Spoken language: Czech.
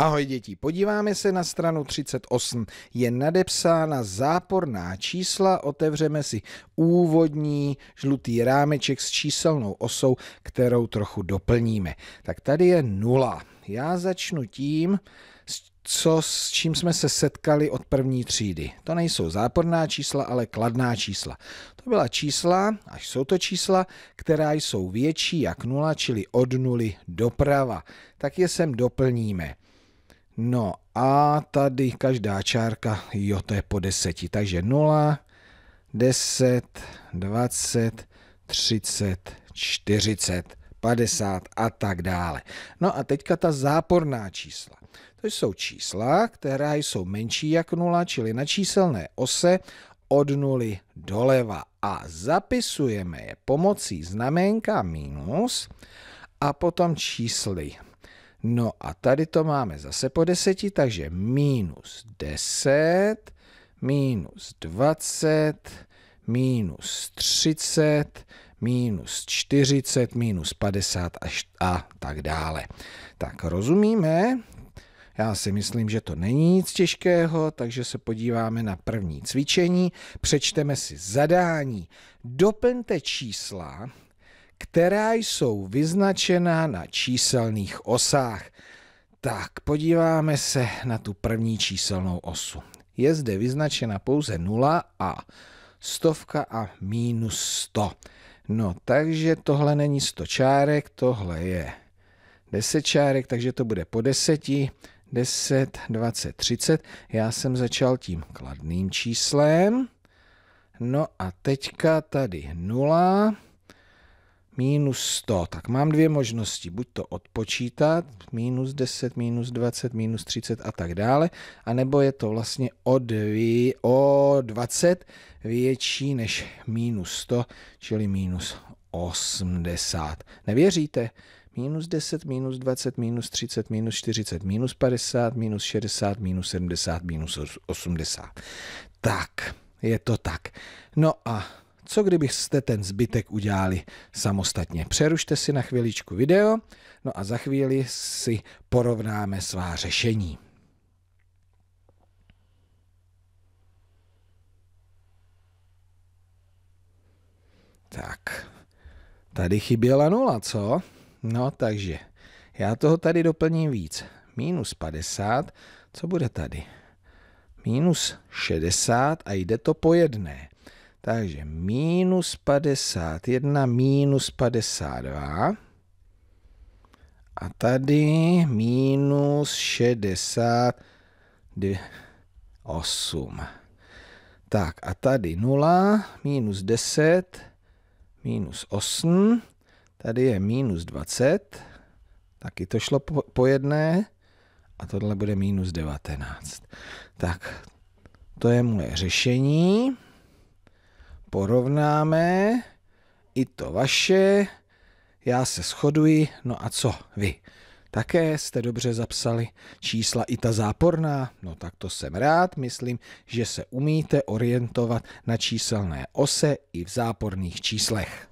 Ahoj děti, podíváme se na stranu 38. Je nadepsána záporná čísla, otevřeme si úvodní žlutý rámeček s číselnou osou, kterou trochu doplníme. Tak tady je nula. Já začnu tím, co, s čím jsme se setkali od první třídy. To nejsou záporná čísla, ale kladná čísla. To byla čísla, až jsou to čísla, která jsou větší jak nula, čili od nuly doprava. Tak je sem doplníme. No a tady každá čárka, jo, to je po deseti. Takže 0, 10, 20, 30, 40, 50 a tak dále. No a teďka ta záporná čísla. To jsou čísla, která jsou menší jak 0, čili na číselné ose od 0 doleva a zapisujeme je pomocí znaménka minus a potom čísly No a tady to máme zase po deseti, takže minus 10, minus 20, minus 30, minus 40, minus 50 až a tak dále. Tak rozumíme, já si myslím, že to není nic těžkého, takže se podíváme na první cvičení, přečteme si zadání. Doplňte čísla, která jsou vyznačená na číselných osách. Tak, podíváme se na tu první číselnou osu. Je zde vyznačena pouze 0 a stovka a minus 100. No, takže tohle není 100 čárek, tohle je 10 čárek, takže to bude po 10, 10, 20, 30. Já jsem začal tím kladným číslem. No a teďka tady 0, minus 100. Tak mám dvě možnosti, buď to odpočítat, minus 10, minus 20, minus 30 a tak dále, anebo je to vlastně o, dví, o 20 větší než minus 100, čili minus 80. Nevěříte? Minus 10, minus 20, minus 30, minus 40, minus 50, minus 60, minus 70, minus 80. Tak, je to tak. No a co kdybyste ten zbytek udělali samostatně. Přerušte si na chviličku video, no a za chvíli si porovnáme svá řešení. Tak, tady chyběla nula, co? No takže, já toho tady doplním víc. Minus 50, co bude tady? Minus 60 a jde to po jedné. Takže minus 51, minus 52. A tady minus 68. Tak a tady 0, minus 10, minus 8. Tady je minus 20. Taky to šlo po, jedné. A tohle bude minus 19. Tak to je moje řešení porovnáme i to vaše, já se shoduji, no a co vy? Také jste dobře zapsali čísla i ta záporná, no tak to jsem rád, myslím, že se umíte orientovat na číselné ose i v záporných číslech.